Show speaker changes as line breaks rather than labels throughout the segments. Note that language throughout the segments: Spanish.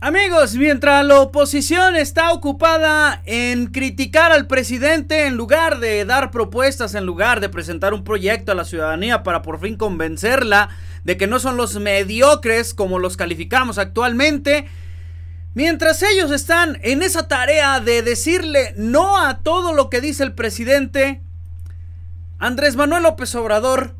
Amigos, mientras la oposición está ocupada en criticar al presidente en lugar de dar propuestas, en lugar de presentar un proyecto a la ciudadanía para por fin convencerla de que no son los mediocres como los calificamos actualmente, mientras ellos están en esa tarea de decirle no a todo lo que dice el presidente, Andrés Manuel López Obrador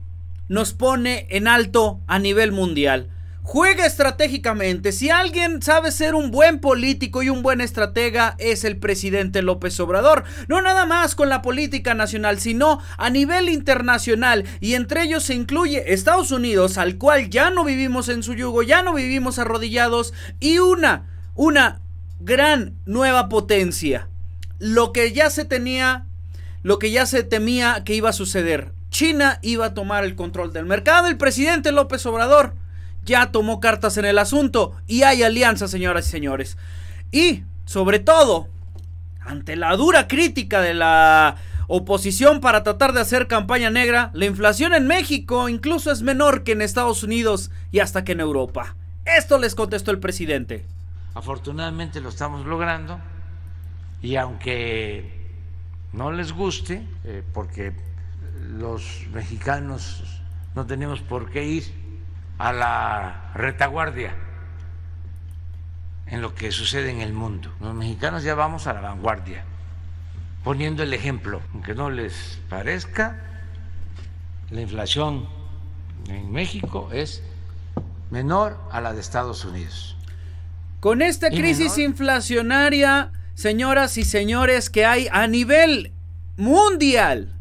nos pone en alto a nivel mundial. Juega estratégicamente. Si alguien sabe ser un buen político y un buen estratega es el presidente López Obrador. No nada más con la política nacional, sino a nivel internacional. Y entre ellos se incluye Estados Unidos, al cual ya no vivimos en su yugo, ya no vivimos arrodillados. Y una, una gran nueva potencia. Lo que ya se tenía, lo que ya se temía que iba a suceder. China iba a tomar el control del mercado. El presidente López Obrador ya tomó cartas en el asunto y hay alianza, señoras y señores. Y, sobre todo, ante la dura crítica de la oposición para tratar de hacer campaña negra, la inflación en México incluso es menor que en Estados Unidos y hasta que en Europa. Esto les contestó el presidente. Afortunadamente lo estamos logrando y aunque no les guste, eh, porque los mexicanos no tenemos por qué ir a la retaguardia en lo que sucede en el mundo. Los mexicanos ya vamos a la vanguardia, poniendo el ejemplo. Aunque no les parezca, la inflación en México es menor a la de Estados Unidos. Con esta crisis inflacionaria, señoras y señores, que hay a nivel mundial,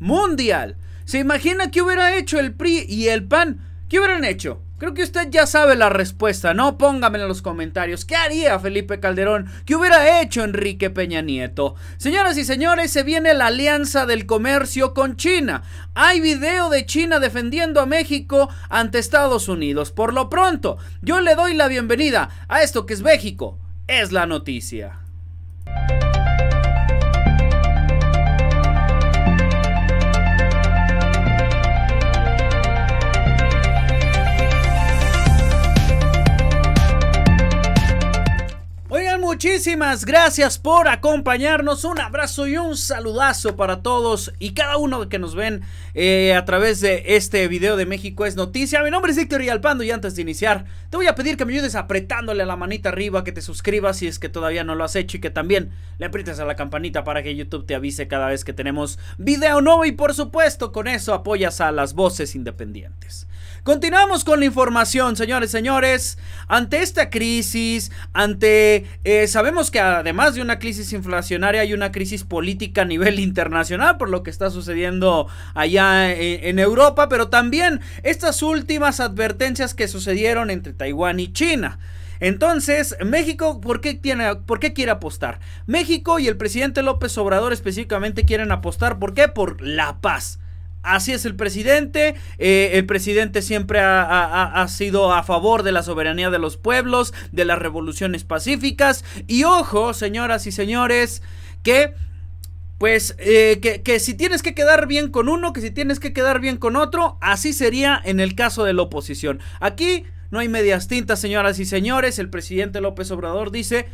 mundial, ¿se imagina qué hubiera hecho el PRI y el PAN? ¿Qué hubieran hecho? Creo que usted ya sabe la respuesta, ¿no? Póngamela en los comentarios. ¿Qué haría Felipe Calderón? ¿Qué hubiera hecho Enrique Peña Nieto? Señoras y señores, se viene la alianza del comercio con China. Hay video de China defendiendo a México ante Estados Unidos. Por lo pronto, yo le doy la bienvenida a esto que es México. Es la noticia. Muchísimas gracias por acompañarnos. Un abrazo y un saludazo para todos y cada uno que nos ven eh, a través de este video de México es Noticia. Mi nombre es Víctor Yalpando. y antes de iniciar, te voy a pedir que me ayudes apretándole a la manita arriba, que te suscribas si es que todavía no lo has hecho y que también le aprietes a la campanita para que YouTube te avise cada vez que tenemos video nuevo y por supuesto con eso apoyas a las voces independientes. Continuamos con la información, señores, señores. Ante esta crisis, ante esa eh, Vemos que además de una crisis inflacionaria hay una crisis política a nivel internacional por lo que está sucediendo allá e, en Europa, pero también estas últimas advertencias que sucedieron entre Taiwán y China. Entonces, México, qué, tiene, ¿por qué quiere apostar? México y el presidente López Obrador específicamente quieren apostar, ¿por qué? Por la paz así es el presidente. Eh, el presidente siempre ha, sido a favor de la soberanía de los pueblos, de las revoluciones pacíficas. Y ojo, señoras y señores, que... Pues eh, que, que si tienes que quedar bien con uno, que si tienes que quedar bien con otro, así sería en el caso de la oposición. Aquí no hay medias tintas, señoras y señores. El presidente López Obrador dice,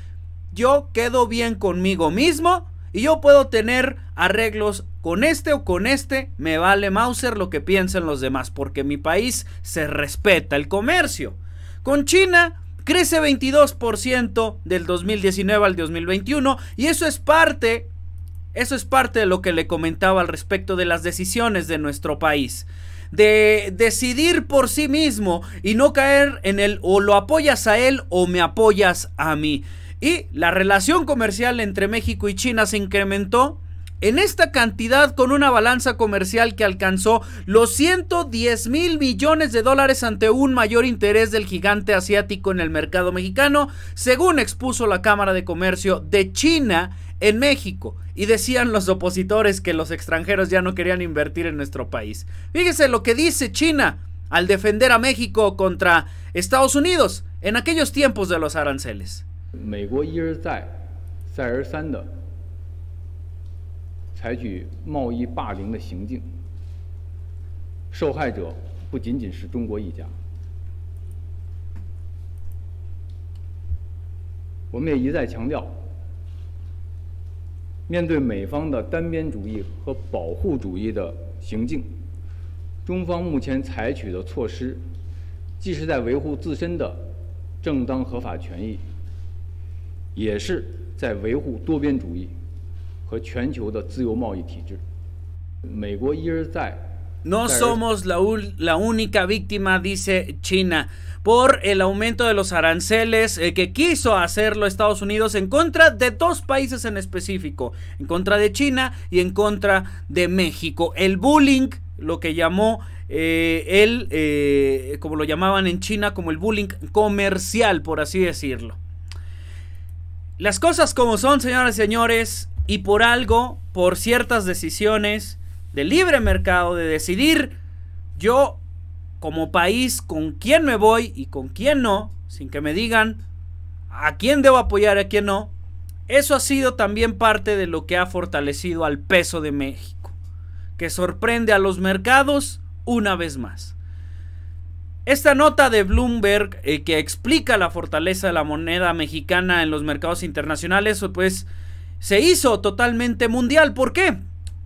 yo quedo bien conmigo mismo y yo puedo tener arreglos con este o con este, me vale Mauser lo que piensen los demás, porque mi país se respeta el comercio. Con China crece 22% del 2019 al 2021 y eso es parte eso es parte de lo que le comentaba al respecto de las decisiones de nuestro país. De decidir por sí mismo y no caer en el o lo apoyas a él o me apoyas a mí. Y la relación comercial entre México y China se incrementó en esta cantidad con una balanza comercial que alcanzó los 110 mil millones de dólares ante un mayor interés del gigante asiático en el mercado mexicano, según expuso la Cámara de Comercio de China en México. Y decían los opositores que los extranjeros ya no querían invertir en nuestro país. Fíjese lo que dice China al defender a México contra Estados Unidos en aquellos tiempos de los aranceles. 美国一而再、再而三的采取贸易霸凌的行径，受害者不仅仅是中国一家。我们也一再强调，面对美方的单边主义和保护主义的行径，中方目前采取的措施，既是在维护自身的正当合法权益。
No somos
la, la, única víctima, dice China, por el aumento de los aranceles eh, que quiso hacer los Estados Unidos en contra de dos países en específico, en contra de China y en contra de México. El bullying, lo que llamó él, eh, eh, como lo llamaban en China, como el bullying comercial, por así decirlo. Las cosas como son, señoras y señores, y por algo, por ciertas decisiones de libre mercado, de decidir yo como país con quién me voy y con quién no, sin que me digan a quién debo apoyar y a quién no, eso ha sido también parte de lo que ha fortalecido al peso de México, que sorprende a los mercados una vez más. Esta nota de Bloomberg eh, que explica la fortaleza de la moneda mexicana en los mercados internacionales, pues se hizo totalmente mundial. ¿Por qué?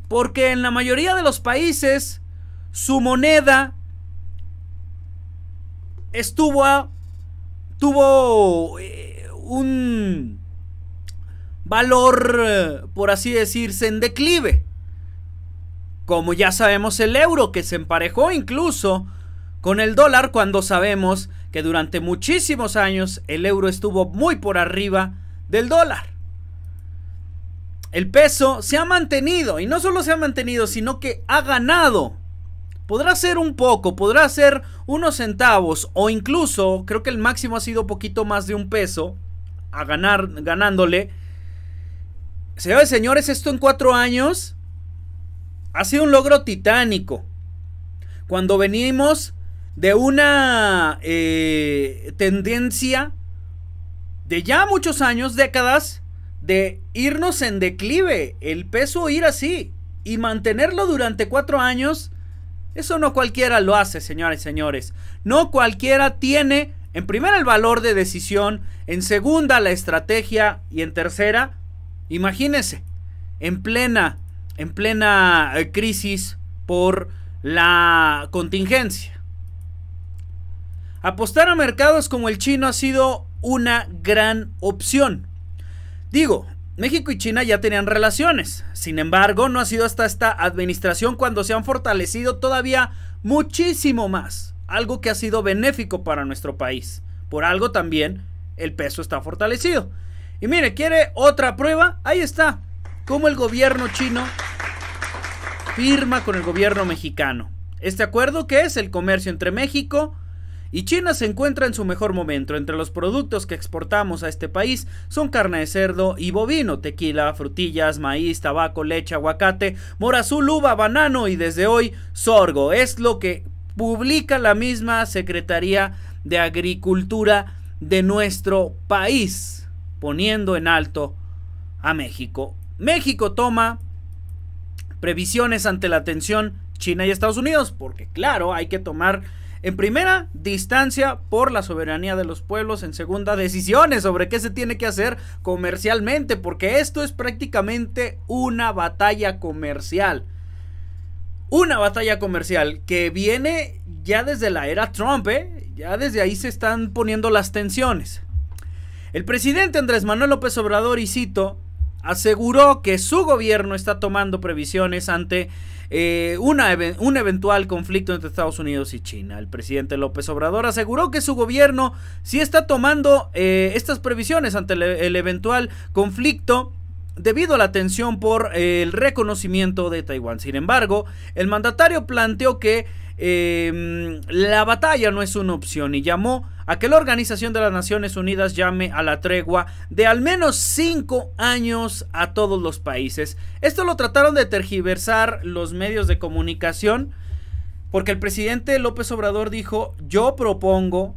Porque en la mayoría de los países su moneda estuvo a, tuvo eh, un valor, eh, por así decirse, en declive. Como ya sabemos el euro que se emparejó incluso con el dólar cuando sabemos que durante muchísimos años el euro estuvo muy por arriba del dólar. El peso se ha mantenido y no solo se ha mantenido, sino que ha ganado. Podrá ser un poco, podrá ser unos centavos o incluso, creo que el máximo ha sido poquito más de un peso a ganar ganándole. Señores, señores, esto en cuatro años ha sido un logro titánico. Cuando venimos de una eh, tendencia de ya muchos años, décadas, de irnos en declive, el peso ir así y mantenerlo durante cuatro años, eso no cualquiera lo hace, señores, y señores. No cualquiera tiene, en primera, el valor de decisión, en segunda, la estrategia y en tercera, imagínense, en plena, en plena eh, crisis por la contingencia. Apostar a mercados como el chino ha sido una gran opción. Digo, México y China ya tenían relaciones. Sin embargo, no ha sido hasta esta administración cuando se han fortalecido todavía muchísimo más. Algo que ha sido benéfico para nuestro país. Por algo también el peso está fortalecido. Y mire, ¿quiere otra prueba? Ahí está. Cómo el gobierno chino firma con el gobierno mexicano. Este acuerdo que es el comercio entre México y China se encuentra en su mejor momento. Entre los productos que exportamos a este país son carne de cerdo y bovino, tequila, frutillas, maíz, tabaco, leche, aguacate, morazul, uva, banano y desde hoy sorgo. Es lo que publica la misma Secretaría de Agricultura de nuestro país, poniendo en alto a México. México toma previsiones ante la tensión China y Estados Unidos, porque claro, hay que tomar en primera, distancia por la soberanía de los pueblos. En segunda, decisiones sobre qué se tiene que hacer comercialmente, porque esto es prácticamente una batalla comercial. Una batalla comercial que viene ya desde la era Trump, ¿eh? ya desde ahí se están poniendo las tensiones. El presidente Andrés Manuel López Obrador, y cito, aseguró que su gobierno está tomando previsiones ante eh, una, un eventual conflicto entre Estados Unidos y China. El presidente López Obrador aseguró que su gobierno sí está tomando eh, estas previsiones ante el eventual conflicto debido a la tensión por eh, el reconocimiento de Taiwán. Sin embargo, el mandatario planteó que em, la batalla no es una opción y llamó a que la Organización de las Naciones Unidas llame a la tregua de al menos cinco años a todos los países. Esto lo trataron de tergiversar los medios de comunicación porque el presidente López Obrador dijo, yo propongo,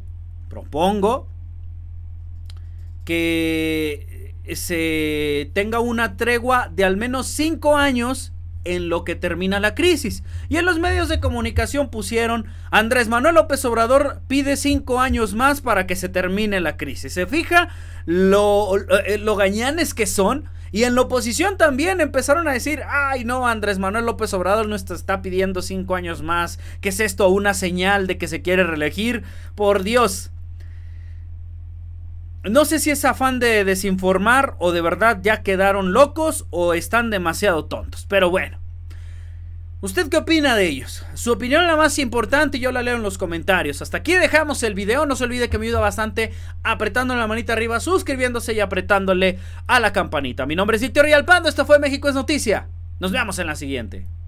propongo que se tenga una tregua de al menos cinco años en lo que termina la crisis. Y en los medios de comunicación pusieron, Andrés Manuel López Obrador pide cinco años más para que se termine la crisis. ¿Se fija lo, eh, lo gañanes que son? Y en la oposición también empezaron a decir, ay no, Andrés Manuel López Obrador no está pidiendo cinco años más, ¿qué es esto? ¿Una señal de que se quiere reelegir? Por Dios, no sé si es afán de desinformar o de verdad ya quedaron locos o están demasiado tontos. Pero bueno. ¿Usted qué opina de ellos? Su opinión la más importante y yo la leo en los comentarios. Hasta aquí dejamos el video. No se olvide que me ayuda bastante apretando la manita arriba, suscribiéndose y apretándole a la campanita. Mi nombre es Víctor Rialpando. Esto fue México es Noticia. Nos vemos en la siguiente.